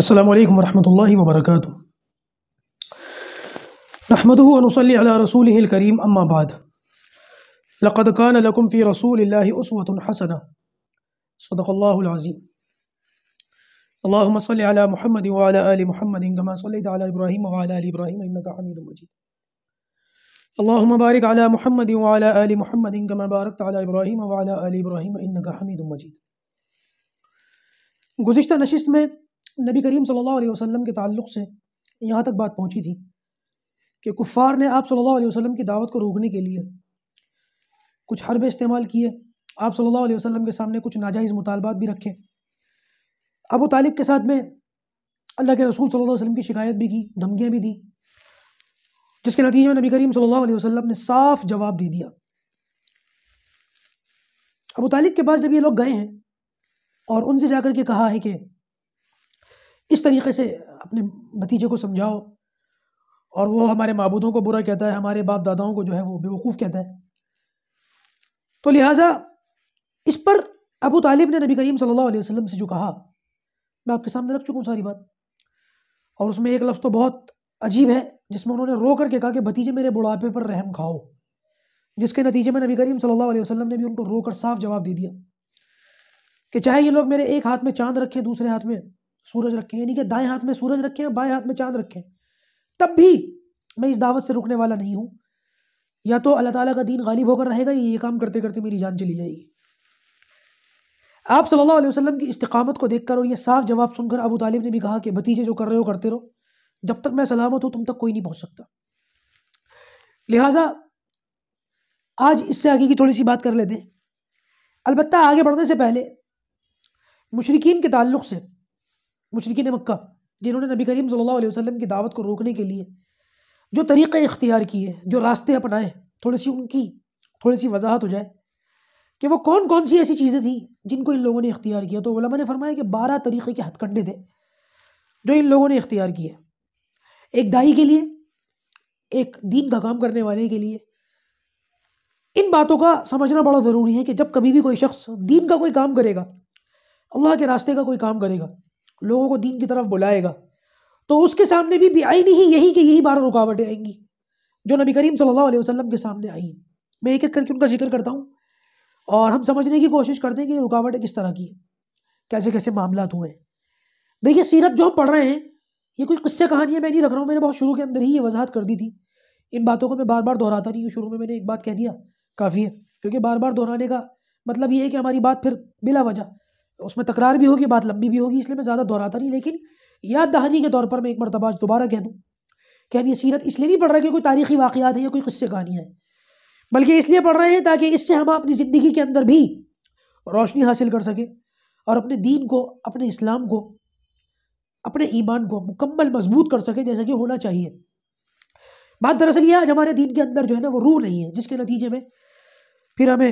السلام عليكم ورحمة الله وبركاته نحمده ونصلي على رسوله الكريم أما بعد لقد كان لكم في رسول الله أسوة حسنة صدق الله العظيم اللهم صل على محمد وعلى آل محمد كما صليت على إبراهيم وعلى آل إبراهيم إنك حميد مجيد اللهم بارك على محمد وعلى آل محمد كما باركت على إبراهيم وعلى آل إبراهيم إنك حميد مجيد گزشتہ نشست میں नबी करीम सल्लल्लाहु अलैहि वसल्लम के ताल्लुक़ से यहाँ तक बात पहुँची थी कि कुफ़ार ने आप सल्लल्लाहु अलैहि वसल्लम की दावत को रोकने के लिए कुछ हरबे इस्तेमाल किए आप सल्लल्लाहु अलैहि वसल्लम के सामने कुछ नाजायज़ मुतालबात भी रखे अबू तालिब के साथ में अल्लाह के रसूल सल्लल्लाहु अलैहि वसल्लम की शिकायत भी की धमकियाँ भी दी जिसके नतीजे में नबी करीम सल्लल्लाहु अलैहि वसल्लम ने साफ जवाब दे दिया अबू तालिब के पास जब ये लोग गए हैं और उनसे जाकर के कहा है कि इस तरीके से अपने भतीजे को समझाओ और वो हमारे मबूदों को बुरा कहता है हमारे बाप दादाओं को जो है वो बेवकूफ़ कहता है तो लिहाजा इस पर अबू तालिब ने नबी करीम सल्लल्लाहु अलैहि वसल्लम से जो कहा मैं आपके सामने रख चुका हूँ सारी बात और उसमें एक लफ्ज़ तो बहुत अजीब है जिसमें उन्होंने रो करके कहा कि भतीजे मेरे बुढ़ापे पर रहम खाओ जिसके नतीजे में नबी करीम सल्लल्लाहु अलैहि वसल्लम ने भी उनको रो कर साफ जवाब दे दिया कि चाहे ये लोग मेरे एक हाथ में चांद रखें दूसरे हाथ में सूरज रखे यानी कि दाएं हाथ में सूरज रखे हैं बाएं हाथ में चांद रखे तब भी मैं इस दावत से रुकने वाला नहीं हूँ या तो अल्लाह ताला का दीन गालिब होकर रहेगा ये ये काम करते करते मेरी जान चली जाएगी आप सल्लल्लाहु अलैहि वसल्लम की इस्तकामत को देखकर और ये साफ जवाब सुनकर अबू तालिब ने भी कहा कि भतीजे जो कर रहे हो करते रहो जब तक मैं सलामत हूँ तुम तक कोई नहीं पहुँच सकता लिहाजा आज इससे आगे की थोड़ी सी बात कर लेते हैं अलबत्त आगे बढ़ने से पहले मुशरकिन के ताल्लुक से मशरकिन मक्का जिन्होंने नबी करीम सल्लल्लाहु अलैहि वसल्लम की दावत को रोकने के लिए जो तरीक़े इख्तियार किए जो रास्ते अपनाए थोड़ी सी उनकी थोड़ी सी वजाहत हो जाए कि वो कौन कौन सी ऐसी चीज़ें थी जिनको इन लोगों ने इख्तियार किया तो वलमा ने फरमाया कि बारह तरीक़े के हथकंडे थे जो इन लोगों ने इख्तियार किए एक दाई के लिए एक दीन का काम करने वाले के लिए इन बातों का समझना बड़ा ज़रूरी है कि जब कभी भी कोई शख्स दीन का कोई काम करेगा अल्लाह के रास्ते का कोई काम करेगा लोगों को दीन की तरफ बुलाएगा तो उसके सामने भी आई नहीं यही कि यही बारह रुकावटें आएंगी जो नबी करीम सल्लल्लाहु अलैहि वसल्लम के सामने आई हैं मैं एक एक करके उनका जिक्र करता हूँ और हम समझने की कोशिश करते हैं कि रुकावटें किस तरह की हैं कैसे कैसे मामला हुए हैं देखिए सीरत जो हम पढ़ रहे हैं ये कुछ किस्से कहानियाँ मैं नहीं रख रहा हूँ मैंने बहुत शुरू के अंदर ही ये वजाहत कर दी थी इन बातों को मैं बार बार दोहराता नहीं हूँ शुरू में मैंने एक बात कह दिया काफ़ी है क्योंकि बार बार दोहराने का मतलब ये है कि हमारी बात फिर बिला वजह उसमें तकरार भी होगी बात लंबी भी होगी इसलिए मैं ज़्यादा दोहराता नहीं लेकिन याद दहानी के तौर पर मैं एक मरतबा दोबारा कह दूँ कि हम ये सीरत इसलिए नहीं पढ़ रहे कि कोई तारीखी वाक़ात है या कोई किस्से कहानी है बल्कि इसलिए पढ़ रहे हैं ताकि इससे हम अपनी ज़िंदगी के अंदर भी रोशनी हासिल कर सकें और अपने दीन को अपने इस्लाम को अपने ईमान को मुकम्मल मजबूत कर सकें जैसा कि होना चाहिए बात दरअसल ये आज हमारे दीन के अंदर जो है ना वो रूह नहीं है जिसके नतीजे में फिर हमें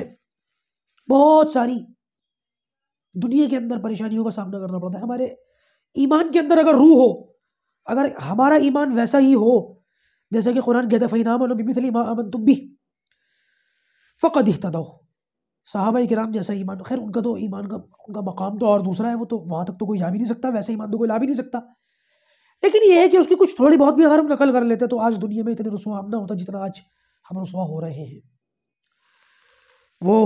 बहुत सारी दुनिया के अंदर परेशानियों का सामना करना पड़ता है हमारे ईमान के अंदर अगर रूह हो अगर हमारा ईमान वैसा ही हो जैसे कि कुरान कहते अमन तुम भी फ़कत साहब साहबा कराम जैसा ईमान खैर उनका तो ईमान का उनका मकाम तो और दूसरा है वो तो वहाँ तक तो कोई जा भी नहीं सकता वैसा ईमान तो कोई ला भी नहीं सकता लेकिन ये है कि उसकी कुछ थोड़ी बहुत भी अगर हम नकल कर लेते तो आज दुनिया में इतने रसुआ हम ना होता जितना आज हम रसुआ हो रहे हैं वो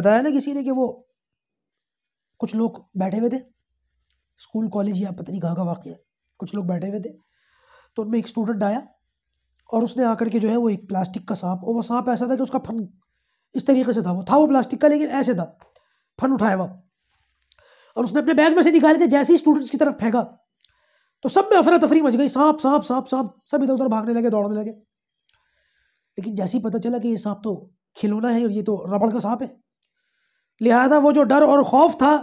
बताया ना किसी ने कि वो कुछ लोग बैठे हुए थे स्कूल कॉलेज या पता नहीं कहाँ का वाक़ है कुछ लोग बैठे हुए थे तो उनमें एक स्टूडेंट आया और उसने आकर के जो है वो एक प्लास्टिक का सांप और वो सांप ऐसा था कि उसका फन इस तरीके से था वो था वो प्लास्टिक का लेकिन ऐसे था फन उठाया हुआ और उसने अपने बैग में से निकाल के जैसे ही स्टूडेंट्स की तरफ फेंका तो सब में अफरा तफरी मच गई सांप सांप सांप सांप सब इधर उधर भागने लगे दौड़ने लगे लेकिन जैसे ही पता चला कि ये सांप तो खिलौना है और ये तो रबड़ का सांप है लिहाजा वो जो डर और खौफ था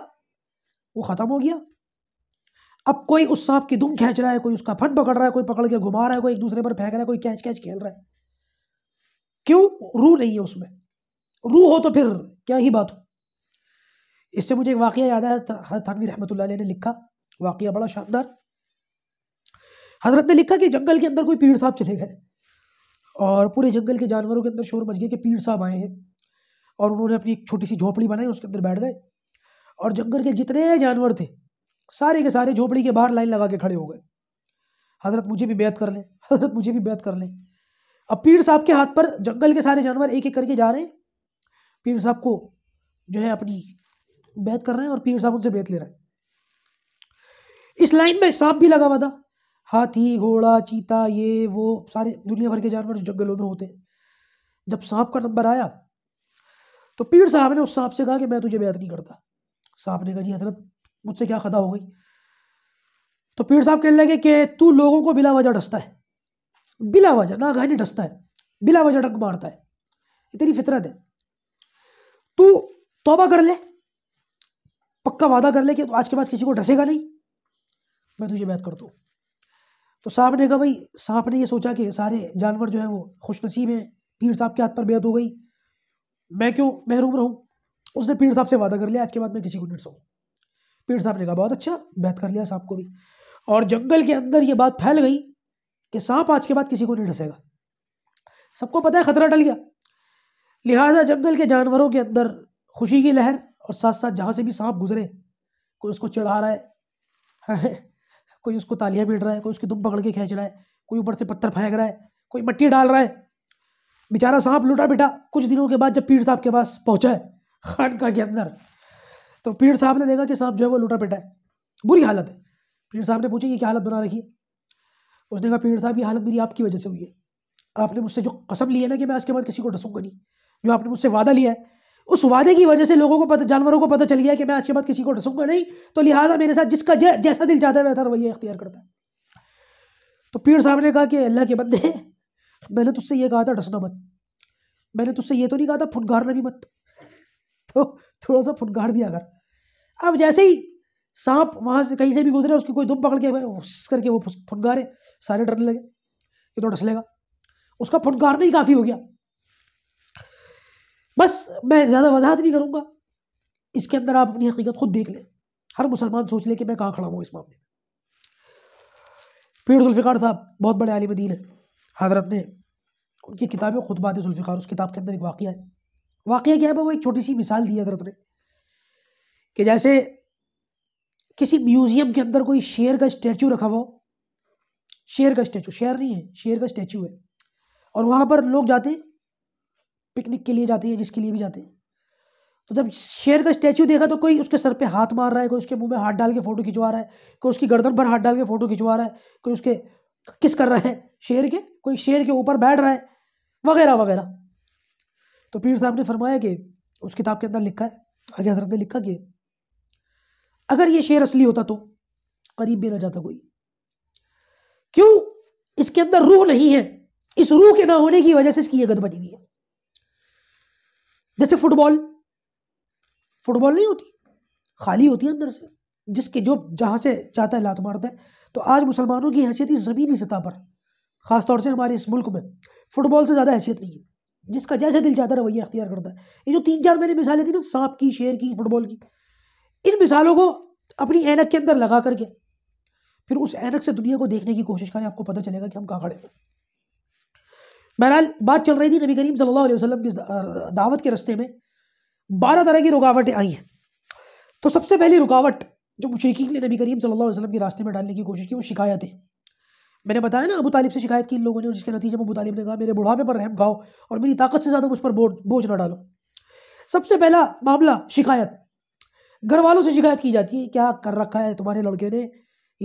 वो ख़त्म हो गया अब कोई उस सांप की दुम खींच रहा है कोई उसका फन पकड़ रहा है कोई पकड़ के घुमा रहा है कोई एक दूसरे पर फेंक रहा है कोई कैच कैच खेल रहा है क्यों रू नहीं है उसमें रू हो तो फिर क्या ही बात हो इससे मुझे एक वाक़ याद आया थानवी रहमत ने लिखा वाक़ बड़ा शानदार हजरत ने लिखा कि जंगल के अंदर कोई पीर साहब चले गए और पूरे जंगल के जानवरों के अंदर शोर मच गया कि पीर साहब आए हैं और उन्होंने अपनी एक छोटी सी झोपड़ी बनाई उसके अंदर बैठ गए और जंगल के जितने जानवर थे सारे के सारे झोपड़ी के बाहर लाइन लगा के खड़े हो गए हजरत मुझे भी बैत कर लें हजरत मुझे भी बैत कर लें अब पीर साहब के हाथ पर जंगल के सारे जानवर एक एक करके जा रहे हैं पीर साहब को जो है अपनी बैत कर रहे हैं और पीर साहब उनसे बैत ले रहे हैं इस लाइन में सांप भी लगा हुआ था हाथी घोड़ा चीता ये वो सारे दुनिया भर के जानवर जंगलों में होते हैं जब सांप का नंबर आया तो पीर साहब ने उस सांप से कहा कि मैं तुझे बैत नहीं करता सांप ने कहा जी हजरत मुझसे क्या खदा हो गई तो पीर साहब कहने लगे कि तू लोगों को बिला वजह डसता है बिला वजह ना गाह नहीं डसता है बिला वजह डक मारता है ये तेरी फितरत है तू तोबा कर ले पक्का वादा कर ले कि आज के बाद किसी को डसेगा नहीं मैं तुझे बैत करता हूँ तो साहब ने कहा भाई सांप ने ये सोचा कि सारे जानवर जो है वो खुश नसीब हैं पीर साहब के हाथ पर बेहद हो गई मैं क्यों महरूम रहूँ उसने पीर साहब से वादा कर लिया आज के बाद मैं किसी को नहीं सोऊँ पीर साहब ने कहा बहुत अच्छा बैत कर लिया सांप को भी और जंगल के अंदर ये बात फैल गई कि सांप आज के बाद किसी को नहीं डसेगा सबको पता है खतरा टल गया लिहाजा जंगल के जानवरों के अंदर खुशी की लहर और साथ साथ जहाँ से भी सांप गुजरे कोई उसको चिढ़ा रहा है, कोई उसको तालियां पीट रहा है कोई उसकी दुम पकड़ के खींच रहा है कोई ऊपर से पत्थर फेंक रहा है कोई मट्टी डाल रहा है बेचारा सांप लुटा बेटा कुछ दिनों के बाद जब पीर साहब के पास पहुँचा है खानका के अंदर तो पीर साहब ने देखा कि सांप जो है वो लुटा बेटा है बुरी हालत है पीर साहब ने पूछा ये क्या हालत बना रखी है उसने कहा पीर साहब ये हालत मेरी आपकी वजह से हुई है आपने मुझसे जो कसम लिया है ना कि मैं आज के बाद किसी को डसूंगा नहीं जो आपने मुझसे वादा लिया है उस वादे की वजह से लोगों को पता जानवरों को पता चल गया कि मैं आज के बाद किसी को डसूंगा नहीं तो लिहाजा मेरे साथ जिसका जै, जैसा दिल चाहता है वैसा रवैया इख्तियार करता है तो पीर साहब ने कहा कि अल्लाह के बंदे मैंने तुझसे ये कहा था डसना मत मैंने तुझसे ये तो नहीं कहा था फुटगाड़ना भी मत तो थोड़ा सा फुटगाड़ दिया कर अब जैसे ही सांप वहाँ से कहीं से भी गुजरे उसकी कोई दुम पकड़ के उस करके वो फुटगारे सारे डरने लगे ये तो डस लेगा उसका फुटगारना ही काफ़ी हो गया बस मैं ज़्यादा वजाहत नहीं करूँगा इसके अंदर आप अपनी हकीकत खुद देख लें हर मुसलमान सोच ले कि मैं कहाँ खड़ा हूँ इस मामले में पीर साहब बहुत बड़े आलिम दीन है हजरत ने उनकी किताब खुतबात जुल्फ़ार उस किताब के अंदर एक वाक़ है वाक़ क्या है वो एक छोटी सी मिसाल दी हजरत ने कि जैसे किसी म्यूज़ियम के अंदर कोई शेर का स्टैचू रखा हुआ शेर का स्टैचू शेर नहीं है शेर का स्टैचू है और वहाँ पर लोग जाते पिकनिक के लिए जाते हैं जिसके लिए भी जाते हैं तो जब शेर का स्टैचू देखा तो कोई उसके सर पे हाथ मार रहा है कोई उसके मुंह में हाथ डाल के फ़ोटो खिंचवा रहा है कोई उसकी गर्दन पर हाथ डाल के फ़ोटो खिंचवा रहा है कोई उसके किस कर रहा है शेर के कोई शेर के ऊपर बैठ रहा है वगैरह वगैरह तो पीर साहब ने फरमाया कि उस किताब के अंदर लिखा है आगे हजरत ने लिखा कि अगर ये शेर असली होता तो करीब भी ना जाता कोई क्यों इसके अंदर रूह नहीं है इस रूह के ना होने की वजह से इसकी ये गद बनी हुई है जैसे फुटबॉल फुटबॉल नहीं होती खाली होती है अंदर से जिसके जो जहां से जाता है लात मारता है तो आज मुसलमानों की हैसियत इस ज़मीनी सतह पर ख़ास तौर से हमारे इस मुल्क में फुटबॉल से ज़्यादा हैसियत नहीं है जिसका जैसे दिल चाहता है रवैया अख्तियार करता है ये जो तीन चार मैंने मिसालें थी ना सांप की शेर की फुटबॉल की इन मिसालों को अपनी एनक के अंदर लगा करके फिर उस एनक से दुनिया को देखने की कोशिश करें आपको पता चलेगा कि हम कहाँ खड़े हैं बहरहाल बात चल रही थी नबी करीम सल्लल्लाहु अलैहि वसल्लम की दावत के रस्ते में बारह तरह की रुकावटें आई हैं तो सबसे पहली रुकावट जो मुशरकिन ने नबी करीम सल्लल्लाहु अलैहि वसल्लम के रास्ते में डालने की कोशिश की वो शिकायत है मैंने बताया ना अबू तालिब से शिकायत की इन लोगों ने जिसके नतीजे में अबू तालिब ने कहा मेरे बुढ़ापे पर रहम खाओ और मेरी ताकत से ज़्यादा मुझ पर बोझ ना डालो सबसे पहला मामला शिकायत घर वालों से शिकायत की जाती है क्या कर रखा है तुम्हारे लड़के ने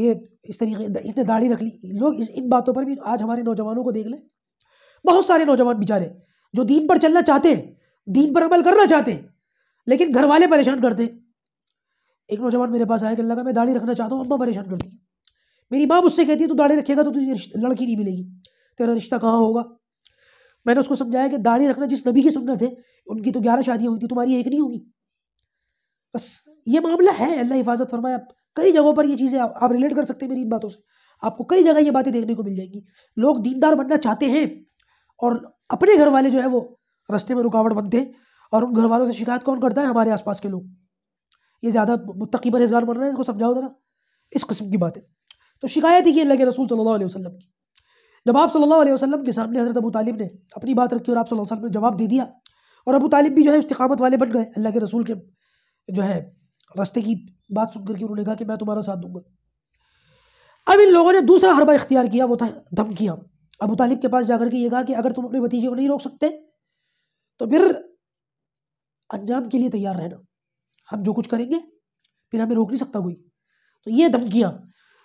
ये इस तरीके इसने दाढ़ी रख ली लोग इस इन बातों पर भी आज हमारे नौजवानों को देख लें बहुत सारे नौजवान बेचारे जो दीन पर चलना चाहते हैं दीन पर अमल करना चाहते हैं लेकिन घर वाले परेशान करते हैं एक नौजवान मेरे पास आया कि लगा मैं दाढ़ी रखना चाहता हूँ अम्मा परेशान करती है मेरी माँ मुझसे कहती है तू दाढ़ी रखेगा तो तुझे लड़की नहीं मिलेगी तेरा रिश्ता कहाँ होगा मैंने उसको समझाया कि दाढ़ी रखना जिस नबी की सुन्नत है उनकी तो ग्यारह शादियाँ हुई थी तुम्हारी एक नहीं होगी बस ये मामला है अल्लाह हिफाजत फरमाए आप कई जगहों पर ये चीज़ें आप, आप रिलेट कर सकते हैं मेरी इन बातों से आपको कई जगह ये बातें देखने को मिल जाएंगी लोग दीनदार बनना चाहते हैं और अपने घर वाले जो है वो रस्ते में रुकावट बनते हैं और उन घर वालों से शिकायत कौन करता है हमारे आसपास के लोग ये ज़्यादा मुतकी परहेजगार बन रहे हैं इसको समझाओ जरा इस किस्म की बातें तो शिकायत ही की अल्लाह के रसूल सल्लल्लाहु अलैहि वसल्लम की जब आप सल्लल्लाहु अलैहि वसल्लम के सामने हज़रत अबू तालिब ने अपनी बात रखी और आप सल्लल्लाहु अलैहि वसल्लम ने जवाब दे दिया और अबू तालिब भी जो है इस्तकामत वाले बन गए अल्लाह के रसूल के जो है रास्ते की बात सुन करके उन्होंने कहा कि मैं तुम्हारा साथ दूंगा अब इन लोगों ने दूसरा हरबा इख्तियार किया वो था धमकियाँ अबू तालिब के पास जाकर के ये कहा कि अगर तुम अपने भतीजे को नहीं रोक सकते तो फिर अंजाम के लिए तैयार रहना हम जो कुछ करेंगे फिर हमें रोक नहीं सकता कोई तो ये धमकियाँ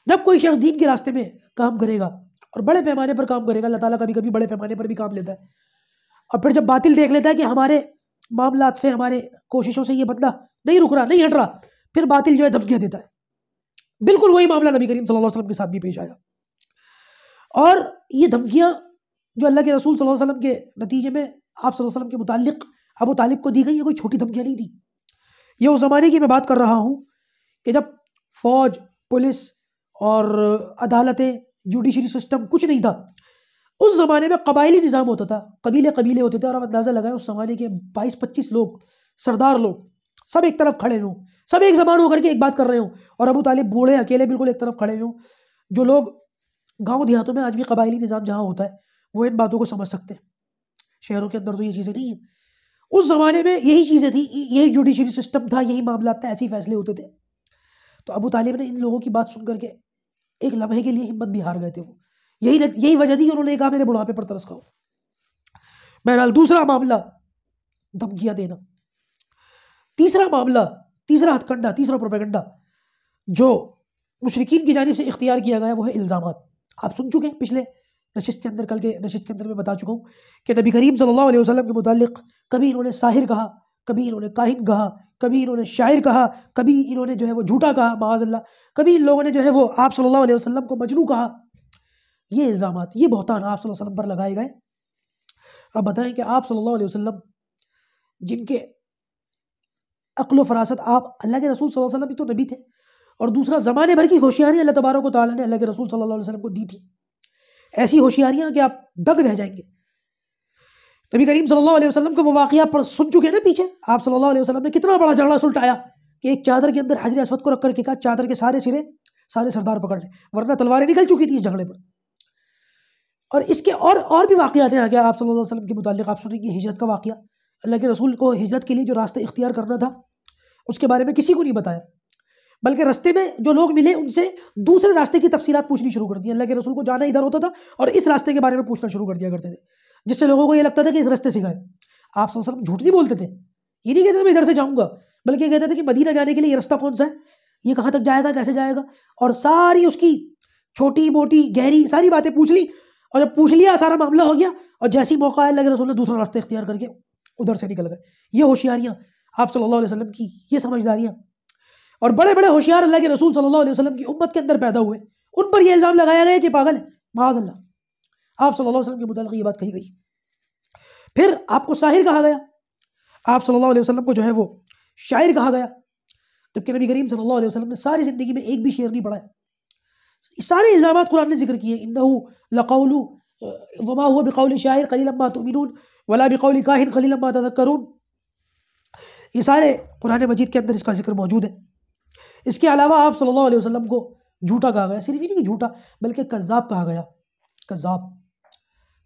जब कोई शख्स दीन के रास्ते में काम करेगा और बड़े पैमाने पर काम करेगा अल्लाह ताला कभी कभी बड़े पैमाने पर भी काम लेता है और फिर जब बातिल देख लेता है कि हमारे मामला से हमारे कोशिशों से ये बदला नहीं रुक रहा नहीं हट रहा फिर बातिल जो है धमकियाँ देता है बिल्कुल वही मामला नबी करीम सल्लल्लाहु अलैहि वसल्लम के साथ भी पेश आया और ये धमकियाँ जो अल्लाह के रसूल सल्लल्लाहु अलैहि वसल्लम के नतीजे में आप सल्लल्लाहु अलैहि वसल्लम के मुतालिक अबू तालिब को दी गई ये कोई छोटी धमकियाँ नहीं थी ये उस ज़माने की मैं बात कर रहा हूँ कि जब फौज पुलिस और अदालतें जुडिशरी सिस्टम कुछ नहीं था उस ज़माने में कबायली निज़ाम होता था कबीले कबीले होते थे और आप अंदाज़ा लगाएं उस ज़माने के 22-25 लोग सरदार लोग सब एक तरफ खड़े हों सब एक जबान होकर के एक बात कर रहे हों और अबू तालिब बूढ़े अकेले बिल्कुल एक तरफ खड़े हों जो लोग गाँव देहातों में आज भी कबायली निज़ाम जहाँ होता है वो इन बातों को समझ सकते हैं शहरों के अंदर तो ये चीज़ें नहीं हैं उस ज़माने में यही चीज़ें थी यही जुडिशरी सिस्टम था यही मामला था ऐसे ही फैसले होते थे तो अबू तालिब ने इन लोगों की बात सुन करके एक लम्हे के लिए हिम्मत भी हार गए थे वो यही यही वजह थी कि उन्होंने कहा मेरे बुढ़ापे पर तरस खाओ बहरहाल दूसरा मामला धमकियां देना तीसरा मामला तीसरा हथकंडा तीसरा प्रोपेगंडा जो मुशरकिन की जानब से इख्तियार किया गया वो है इल्ज़ाम आप सुन चुके हैं पिछले नशिस्त के अंदर कल के नशिस्त के अंदर मैं बता चुका हूँ कि नबी करीम सल्लल्लाहु अलैहि वसल्लम के मुतल कभी इन्होंने साहिर कहा कभी इन्होंने काहिन कहा कभी इन्होंने शायर कहा कभी इन्होंने जो है वो झूठा कहा माजल्ला कभी इन लोगों ने जो है वो आप सल्लल्लाहु अलैहि वसल्लम को मजनू कहा ये इल्ज़ाम ये बहुतान आप सल्लल्लाहु अलैहि वसल्लम पर लगाए गए अब बताएं कि आप सल्लल्लाहु अलैहि वसल्लम जिनके अक्ल फरासत आप अल्लाह के रसूल सल्लल्लाहु अलैहि वसल्लम भी तो नबी थे और दूसरा ज़माने भर की होशियारी अल्लाह तबारक को ताली ने अल्लाह के रसूल सल्लल्लाहु अलैहि वसल्लम को दी थी ऐसी होशियारियाँ कि आप दग रह जाएंगे नबी करीम सल्लल्लाहु अलैहि वसल्लम को वो वाक़ पर सुन चुके ना पीछे आप सल्लल्लाहु अलैहि वसल्लम ने कितना बड़ा झगड़ा सुलटाया कि एक चादर के अंदर हजर असवद को रख करके कहा चादर के सारे सिरे सारे सरदार पकड़ लें वरना तलवारें निकल चुकी थी इस झगड़े पर और इसके और और भी वाक़ात हैं आगे आप सल्ला वसलम के मुतालिक आप सुनेंगे हिजरत का वाक़ अल्लाह के रसूल को हिजरत के लिए जो रास्ता इख्तियार करना था उसके बारे में किसी को नहीं बताया बल्कि रास्ते में जो लोग मिले उनसे दूसरे रास्ते की तफसीत पूछनी शुरू कर दी अल्लाह के रसूल को जाना इधर होता था और इस रास्ते के बारे में पूछना शुरू कर दिया करते थे जिससे लोगों को ये लगता था कि इस रास्ते से गए आप सब झूठ नहीं बोलते थे ये नहीं कहते थे मैं इधर से जाऊँगा बल्कि ये कहते थे कि मदीना जाने के लिए रास्ता कौन सा है ये कहाँ तक जाएगा कैसे जाएगा और सारी उसकी छोटी मोटी गहरी सारी बातें पूछ ली और जब पूछ लिया सारा मामला हो गया और जैसे ही मौका आया लगे रसूल ने दूसरा रास्ता इख्तियार करके उधर से निकल गए ये होशियारियाँ आप सल्लल्लाहु अलैहि वसल्लम की ये समझदारियाँ और बड़े बड़े होशियार अल्लाह के रसूल सल्लल्लाहु अलैहि वसल्लम की उम्मत के अंदर पैदा हुए उन पर यह इल्ज़ाम लगाया गया कि पागल है महाद आप सल्लल्लाहु अलैहि वसल्लम के मुतालिक ये बात कही गई फिर आपको शाहिर कहा गया आप सल्लल्लाहु अलैहि वसल्लम को जो है वो शायर कहा गया जबकि नबी करीम सल्लल्लाहु अलैहि वसल्लम ने सारी ज़िंदगी में एक भी शेर नहीं पढ़ा है सारे इल्ज़ाम कुरान ने जिक्र किए इन लकौलू वमा हुआ बिकौल शायर खली लम्बा तुमिन वला बिकौल काहिन खली लम्बा तजक्रून ये सारे कुरान मजीद के अंदर इसका जिक्र मौजूद है इसके अलावा आप सल्लल्लाहु अलैहि वसल्लम को झूठा कहा गया सिर्फ ही नहीं झूठा बल्कि कज़ाब कहा गया कज़ाब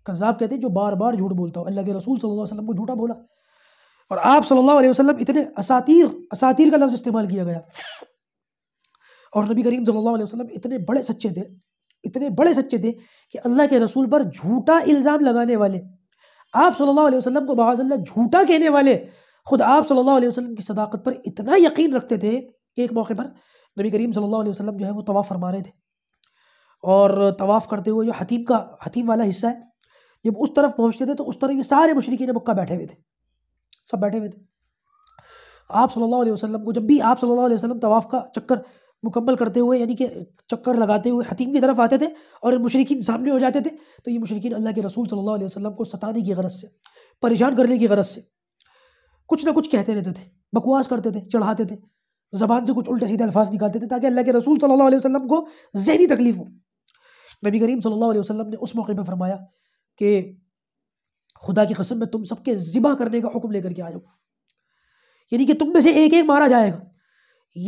कज़ाब कहते हैं जो बार बार झूठ बोलता हो अल्लाह के रसूल सल्लल्लाहु अलैहि वसल्लम को झूठा बोला और आप सल्लल्लाहु अलैहि वसल्लम इतने असातीर असातीर का लफ्ज़ इस्तेमाल किया गया और नबी करीम सल्लल्लाहु अलैहि वसल्लम इतने बड़े सच्चे थे इतने बड़े सच्चे थे कि अल्लाह के रसूल पर झूठा इल्ज़ाम लगाने वाले आप सल्लल्लाहु अलैहि वसल्लम को बाज़ल्ला झूठा कहने वाले खुद आप सल्लल्लाहु अलैहि वसल्लम की सदाकत पर इतना यकीन रखते थे एक मौके पर नबी करीम सल्लल्लाहु अलैहि वसल्लम जो है वो तवाफ़ फरमा रहे थे और तवाफ़ करते हुए जो हतीम का हतीम वाला हिस्सा है जब उस तरफ पहुँचते थे तो उस तरफ ये सारे ने मक्का बैठे हुए थे सब बैठे हुए थे आप सल्लल्लाहु अलैहि वसल्लम को जब भी आप सल्लल्लाहु अलैहि वसल्लम तवाफ़ का चक्कर मुकम्मल करते हुए यानी कि चक्कर लगाते हुए हतीम की तरफ आते थे और मुशरकिन सामने हो जाते थे तो ये मुशरकिन अल्लाह के रसूल सल्लल्लाहु अलैहि वसल्लम को सताने की गरज से परेशान करने की गरज से कुछ ना कुछ कहते रहते थे बकवास करते थे चढ़ाते थे ज़बान से कुछ उल्टे सीधे अल्फाज निकालते थे ताकि अल्लाह के रसूल सल्लल्लाहु अलैहि वसल्लम को जहनी तकलीफ़ हो नबी करीम सल्लल्लाहु अलैहि वसल्लम ने उस मौके पर फरमाया कि खुदा की कसम में तुम सबके ज़िबा करने का हुक्म लेकर के आया जाओ यानी कि तुम में से एक एक मारा जाएगा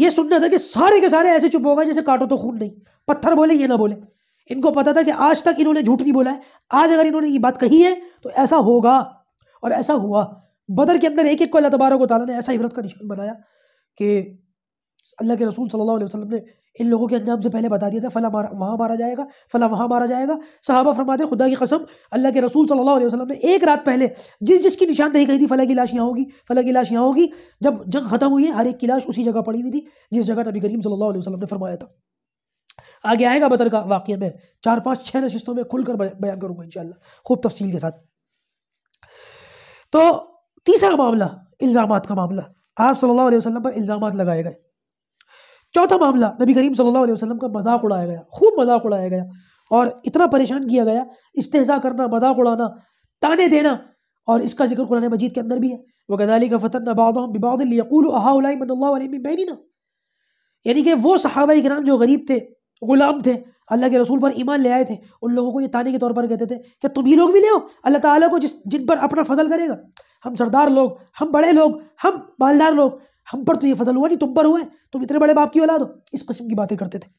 ये सुनना था कि सारे के सारे ऐसे चुप हो गए जैसे काटो तो खून नहीं पत्थर बोले ये ना बोले इनको पता था कि आज तक इन्होंने झूठ नहीं बोला है आज अगर इन्होंने ये बात कही है तो ऐसा होगा और ऐसा हुआ बदर के अंदर एक एक को अल्लाह तबारक वाली ने ऐसा इबरत का निशान बनाया कि अल्लाह के रसूल सल्लल्लाहु अलैहि वसल्लम ने इन लोगों के अंजाम से पहले बता दिया था फला मारा वहाँ मारा जाएगा फला वहाँ मारा जाएगा साहबा फरमाते खुदा की कसम अल्लाह के रसूल सल्लल्लाहु अलैहि वसल्लम ने एक रात पहले जिस जिसकी निशानदेही कही थी फला की लाश यहाँ होगी फला की लाश यहाँ होगी जब जंग खत्म हुई है हर एक की लाश उसी जगह पड़ी हुई थी जिस जगह नबी करीम सल्ला वसलम ने फरमाया था आगे आएगा बदर का वाक्य में चार पाँच छः नशस्तों में खुलकर बयान करूँगा इन खूब तफसील के साथ तो तीसरा मामला इल्ज़ाम का मामला आप सल्लल्लाहु अलैहि वसल्लम पर इल्ज़ाम लगाए गए चौथा मामला नबी करीम सल्लल्लाहु अलैहि वसल्लम का मजाक उड़ाया गया खूब मजाक उड़ाया गया और इतना परेशान किया गया इस्तेजा करना मजाक उड़ाना ताने देना और इसका जिक्र कुरान मजीद के अंदर भी है वह गदाली का फ़तन यानी कि वो सहाबा कराम जो गरीब थे गुलाम थे अल्लाह के रसूल पर ईमान ले आए थे उन लोगों को ये ताने के तौर पर कहते थे कि तुम ही लोग भी ले हो अल्लाह ताला को जिस जिन पर अपना फजल करेगा हम सरदार लोग हम बड़े लोग हम मालदार लोग हम पर तो ये फजल हुआ नहीं तुम पर हुए तुम इतने बड़े बाप की औलाद हो इस किस्म की बातें करते थे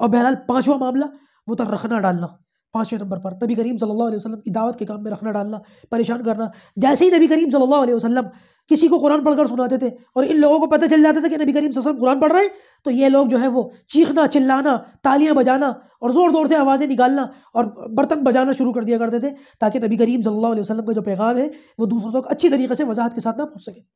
और बहरहाल पाँचवा मामला वो था रखना डालना पाँचवें नंबर पर नबी करीम सल्लल्लाहु अलैहि वसल्लम की दावत के काम में रखना डालना परेशान करना जैसे ही नबी करीम सल्लल्लाहु अलैहि वसल्लम किसी को कुरान पढ़कर सुनाते थे और इन लोगों को पता चल जाता था कि नबी करीम वसल्लम कुरान पढ़ रहे हैं तो ये लोग जो है वो चीखना चिल्लाना तालियाँ बजाना और ज़ोर ज़ोर से आवाज़ें निकालना और बर्तन बजाना शुरू कर दिया करते थे ताकि नबी करीम सल्लल्लाहु अलैहि वसल्लम का जो पैगाम है वो दूसरों तक अच्छी तरीके से वजाहत के साथ ना पहुँच सके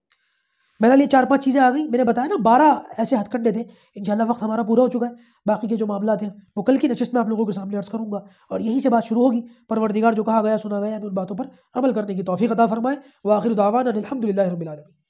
बहरहाल ये चार पांच चीज़ें आ गई मैंने बताया ना बारह ऐसे हथकंडे थे इन वक्त हमारा पूरा हो चुका है बाकी के जो मामला थे वो कल की नशस्त में आप लोगों के सामने अर्ज करूँगा और यहीं से बात शुरू होगी परवरदिगार जो कहा गया सुना गया हमें उन बातों पर अमल करने की तोफ़ी अदा फरमाए व आखिर दावान अलहमदिल्लाबी